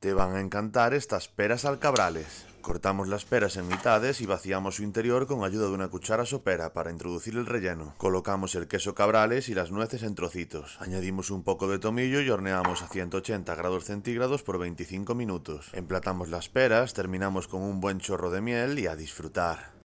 Te van a encantar estas peras al cabrales. Cortamos las peras en mitades y vaciamos su interior con ayuda de una cuchara sopera para introducir el relleno. Colocamos el queso cabrales y las nueces en trocitos. Añadimos un poco de tomillo y horneamos a 180 grados centígrados por 25 minutos. Emplatamos las peras, terminamos con un buen chorro de miel y a disfrutar.